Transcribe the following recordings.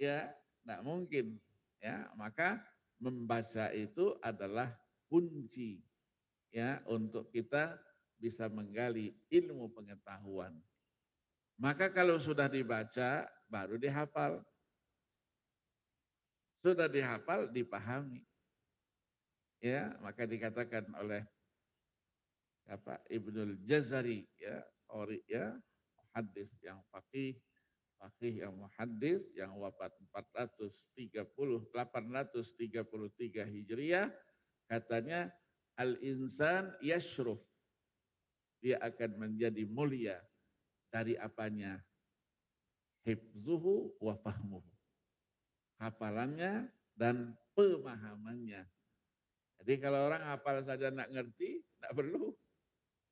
ya tidak mungkin ya maka membaca itu adalah kunci ya untuk kita bisa menggali ilmu pengetahuan maka kalau sudah dibaca baru dihafal sudah dihafal dipahami ya maka dikatakan oleh apa Ibnul Jazari ya ori ya hadis yang faqih fakih yang muhaddis yang wafat 430 833 Hijriah katanya al insan yashruf dia akan menjadi mulia dari apanya hifzuhu wa fahmuhu hafalannya dan pemahamannya jadi kalau orang hafal saja nak ngerti tidak perlu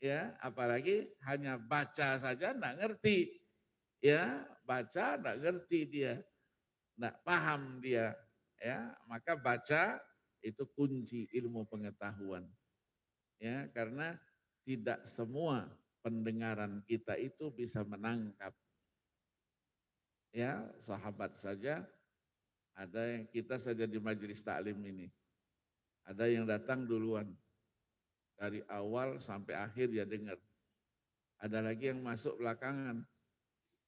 ya apalagi hanya baca saja nak ngerti ya baca tidak ngerti dia, tidak paham dia, ya maka baca itu kunci ilmu pengetahuan, ya karena tidak semua pendengaran kita itu bisa menangkap, ya sahabat saja ada yang kita saja di majelis taklim ini. Ada yang datang duluan. Dari awal sampai akhir ya dengar. Ada lagi yang masuk belakangan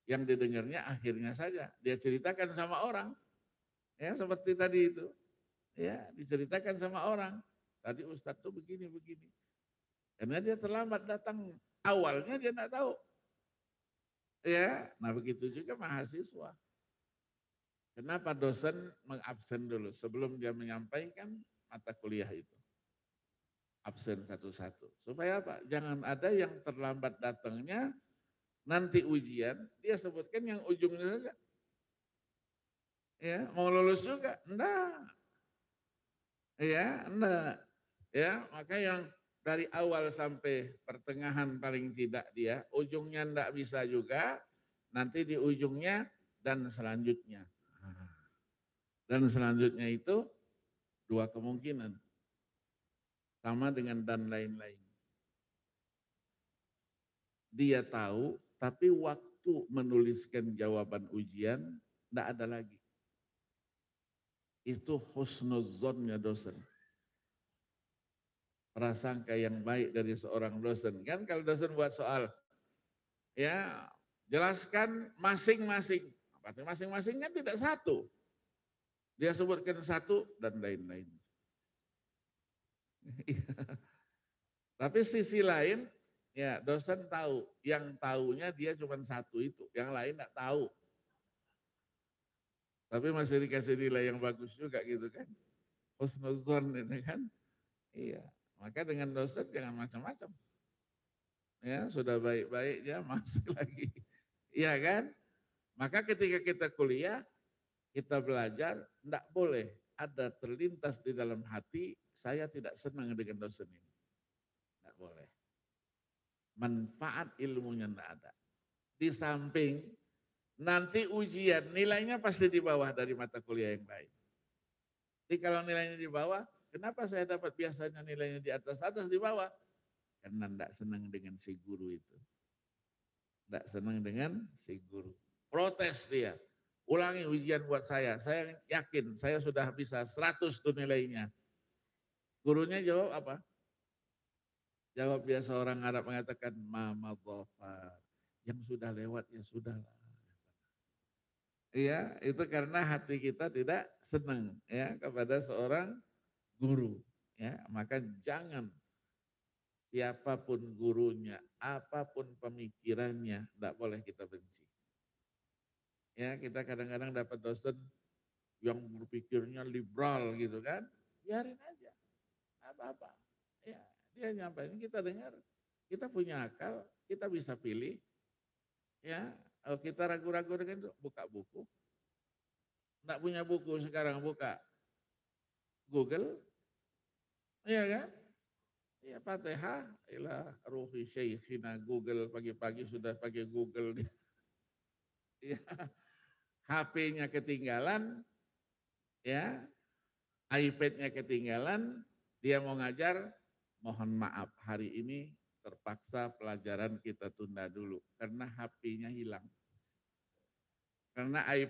yang didengarnya akhirnya saja dia ceritakan sama orang ya seperti tadi itu ya diceritakan sama orang tadi Ustadz tuh begini begini karena dia terlambat datang awalnya dia nggak tahu ya nah begitu juga mahasiswa kenapa dosen mengabsen dulu sebelum dia menyampaikan mata kuliah itu absen satu-satu supaya apa jangan ada yang terlambat datangnya nanti ujian, dia sebutkan yang ujungnya saja. Ya, mau lulus juga? Enggak. Ya, enggak. Ya, maka yang dari awal sampai pertengahan paling tidak dia, ujungnya enggak bisa juga, nanti di ujungnya dan selanjutnya. Dan selanjutnya itu dua kemungkinan. Sama dengan dan lain-lain. Dia tahu tapi waktu menuliskan jawaban ujian, tidak ada lagi. Itu husnuzonnya dosen. Prasangka yang baik dari seorang dosen. Kan kalau dosen buat soal, ya jelaskan masing-masing. Masing-masing masingnya tidak satu. Dia sebutkan satu dan lain-lain. Tapi sisi lain Ya, dosen tahu. Yang tahunya dia cuma satu itu, yang lain enggak tahu. Tapi masih dikasih nilai yang bagus juga gitu kan. Husnuzon ini kan. Iya, maka dengan dosen jangan macam-macam. Ya, sudah baik-baik ya masuk lagi. Iya kan? Maka ketika kita kuliah, kita belajar, enggak boleh ada terlintas di dalam hati, saya tidak senang dengan dosen ini. Enggak boleh manfaat ilmunya tidak ada. Di samping nanti ujian nilainya pasti di bawah dari mata kuliah yang lain. Jadi kalau nilainya di bawah, kenapa saya dapat biasanya nilainya di atas atas di bawah? Karena tidak senang dengan si guru itu. Tidak senang dengan si guru. Protes dia. Ulangi ujian buat saya. Saya yakin saya sudah bisa 100 tuh nilainya. Gurunya jawab apa? Jawab ya seorang Arab mengatakan mama dhafar. Yang sudah lewat ya sudahlah. Iya, itu karena hati kita tidak senang ya kepada seorang guru. Ya, maka jangan siapapun gurunya, apapun pemikirannya, tidak boleh kita benci. Ya, kita kadang-kadang dapat dosen yang berpikirnya liberal gitu kan, biarin aja, apa-apa. Ya, dia nyampaikan kita dengar, kita punya akal, kita bisa pilih. Ya, kalau kita ragu-ragu dengan itu, buka buku. Tidak punya buku sekarang buka Google. Iya kan? Ya Fatihah ila ruhi syekhina Google pagi-pagi sudah pakai Google dia. ya. HP-nya ketinggalan ya. iPad-nya ketinggalan, dia mau ngajar mohon maaf hari ini terpaksa pelajaran kita tunda dulu karena HP-nya hilang. Karena iPhone